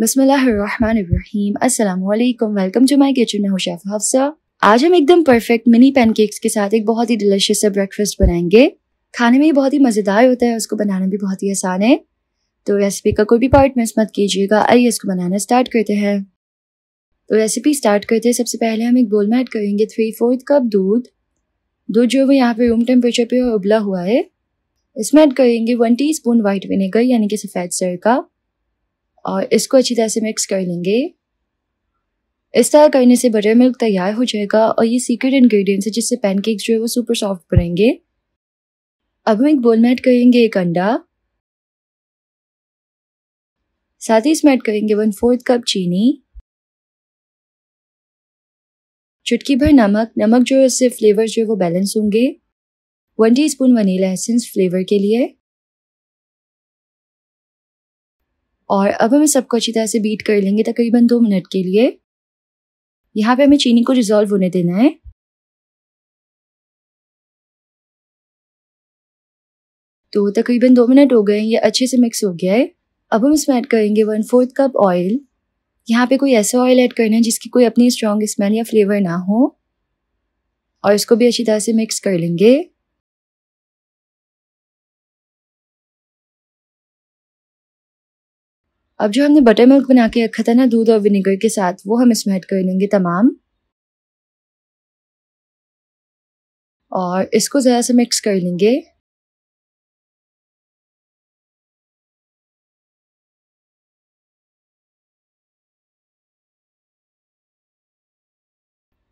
बिस्मिल्लाहिर्रहमानिर्रहीम अस्सलाम वालेकुम वेलकम टू माय किचन मैं शेफ हफ्सा आज हम एकदम परफेक्ट मिनी पैनकेक्स के साथ एक बहुत ही डिलिशियस सा ब्रेकफास्ट बनाएंगे खाने में बहुत ही मज़ेदार होता है उसको बनाना भी बहुत ही आसान है तो रेसिपी का कोई भी पार्ट मिस मत कीजिएगा आइए इसको बनाना स्टार्ट करते हैं तो रेसिपी स्टार्ट करते हैं सबसे पहले हम एक बोल में ऐड करेंगे थ्री फोर्थ कप दूध दूध जो है यहाँ पे रूम टेम्परेचर पे उबला हुआ है इसमें ऐड करेंगे one teaspoon white vinegar यानी कि सफ़ेद सरका और इसको अच्छी तरह से मिक्स कर लेंगे इस तरह करने से बटर मिल्क तैयार हो जाएगा और ये सीक्रेट इंग्रेडिएंट्स है जिससे पैनकेक्स जो है वो सुपर सॉफ्ट बनेंगे अब हम एक बोल में ऐड करेंगे एक अंडा साथ ही इसमें ऐड करेंगे वन फोर्थ कप चीनी चुटकी भर नमक नमक जो है उससे फ्लेवर जो है वो बैलेंस होंगे one teaspoon vanilla essence flavour के लिए और अब हम सबको अच्छी तरह से बीट कर लेंगे तकरीबन दो मिनट के लिए यहाँ पे हमें चीनी को डिज़ोल्व होने देना है तो तकरीबन दो मिनट हो गए हैं ये अच्छे से मिक्स हो गया है अब हम इसमें ऐड करेंगे वन फोर्थ कप ऑयल यहाँ पे कोई ऐसा ऑयल ऐड करना है जिसकी कोई अपनी स्ट्रॉन्ग स्मेल या फ्लेवर ना हो और इसको भी अच्छी तरह से मिक्स कर लेंगे अब जो हमने बटर मिल्क बना के रखा था ना दूध और विनेगर के साथ वो हम इसमें ऐड कर लेंगे तमाम और इसको ज़रा से मिक्स कर लेंगे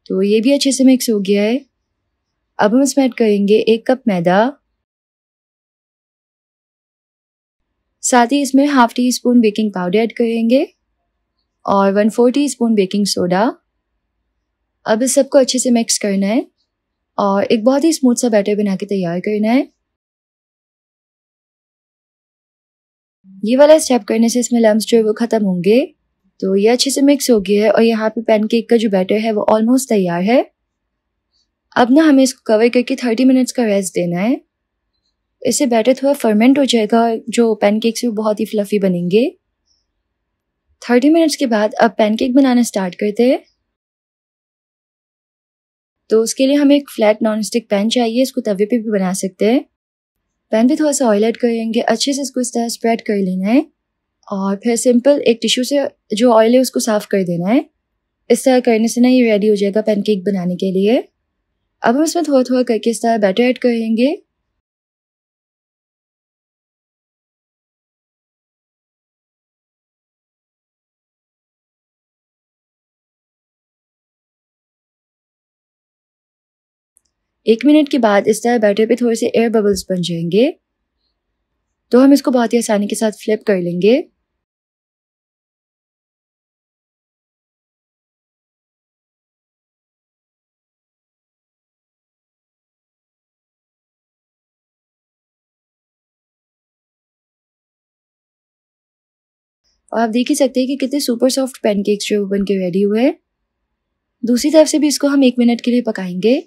तो ये भी अच्छे से मिक्स हो गया है अब हम इसमें ऐड करेंगे एक कप मैदा साथ ही इसमें half teaspoon baking powder add करेंगे और one four teaspoon baking soda अब इस सबको अच्छे से मिक्स करना है और एक बहुत ही स्मूथ सा बैटर बना के तैयार करना है ये वाला स्टेप करने से इसमें लम्स जो है वो ख़त्म होंगे तो ये अच्छे से मिक्स हो गया है और यहाँ पे पैनकेक का जो बैटर है वो ऑलमोस्ट तैयार है अब ना हमें इसको कवर करके थर्टी मिनट्स का रेस्ट देना है इससे बैटर थोड़ा फर्मेंट हो जाएगा जो पैनकेक्स भी बहुत ही फ्लफ़ी बनेंगे थर्टी मिनट्स के बाद अब पैनकेक बनाना स्टार्ट करते हैं तो उसके लिए हमें एक फ्लैट नॉन स्टिक पैन चाहिए इसको तवे पे भी बना सकते हैं पैन पे थोड़ा सा ऑयल ऐड करेंगे अच्छे से इसको इस तरह स्प्रेड कर लेना है और फिर सिंपल एक टिश्यू से जो ऑयल है उसको साफ़ कर देना है इस तरह करने से ना ये रेडी हो जाएगा पैनकेक बनाने के लिए अब हम इसमें थोड़ा थोड़ा करके इस तरह बैटर ऐड करेंगे एक मिनट के बाद इस तरह बैटर पे थोड़े से एयर बबल्स बन जाएंगे तो हम इसको बहुत ही आसानी के साथ फ्लिप कर लेंगे और आप देख ही सकते हैं कि कितने सुपर सॉफ्ट पैनकेक्स जो बन के रेडी हुए हैं दूसरी तरफ से भी इसको हम एक मिनट के लिए पकाएंगे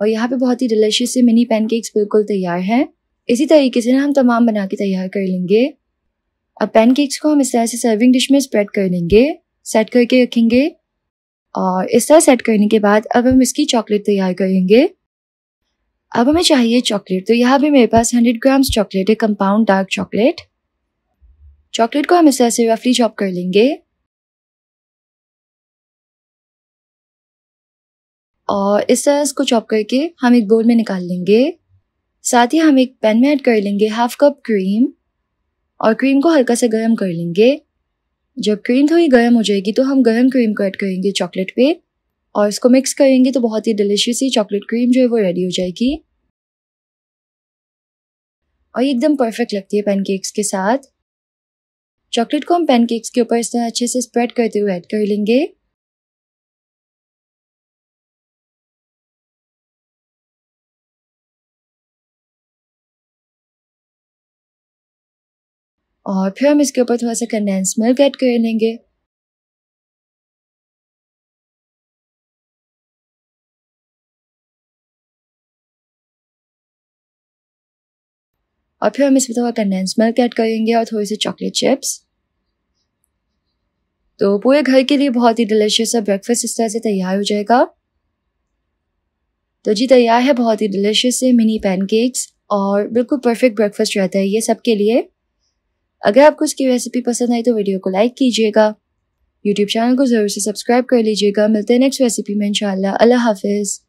और यहाँ पे बहुत ही डिलिशियस से मिनी पैनकेक्स बिल्कुल तैयार हैं इसी तरीके से ना हम तमाम बना के तैयार कर लेंगे अब पैनकेक्स को हम इस तरह से सर्विंग डिश में स्प्रेड कर लेंगे सेट करके रखेंगे और इस तरह सेट करने के बाद अब हम इसकी चॉकलेट तैयार करेंगे अब हमें चाहिए चॉकलेट तो यहाँ भी मेरे पास हंड्रेड ग्राम्स चॉकलेट है कंपाउंड डार्क चॉकलेट चॉकलेट को हम इस तरह से रफली चॉप कर लेंगे और इस तरह इसको चॉप करके हम एक बोल में निकाल लेंगे साथ ही हम एक पैन में ऐड कर लेंगे हाफ कप क्रीम और क्रीम को हल्का सा गर्म कर लेंगे जब क्रीम थोड़ी गर्म हो जाएगी तो हम गर्म क्रीम को ऐड करेंगे चॉकलेट पे और इसको मिक्स करेंगे तो बहुत ही डिलीशियस ही चॉकलेट क्रीम जो है वो रेडी हो जाएगी और ये एकदम परफेक्ट लगती है पैनकेक्स के साथ चॉकलेट को हम पैनकेक्स के ऊपर इस तरह अच्छे से स्प्रेड करते हुए ऐड कर लेंगे और फिर हम इसके ऊपर थोड़ा सा कंडेंस मिल्क ऐड कर लेंगे और फिर हम इसमें थोड़ा कंडेंस मिल्क ऐड करेंगे और थोड़ी सी चॉकलेट चिप्स तो पूरे घर के लिए बहुत ही डिलिशियस ब्रेकफास्ट इस तरह से तैयार हो जाएगा तो जी तैयार है बहुत ही डिलिशियस से मिनी पैनकेक्स और बिल्कुल परफेक्ट ब्रेकफास्ट रहता है ये सबके लिए अगर आपको इसकी रेसिपी पसंद आई तो वीडियो को लाइक कीजिएगा यूट्यूब चैनल को ज़रूर से सब्सक्राइब कर लीजिएगा मिलते हैं नेक्स्ट रेसिपी में इंशाल्लाह अल्लाह हाफिज़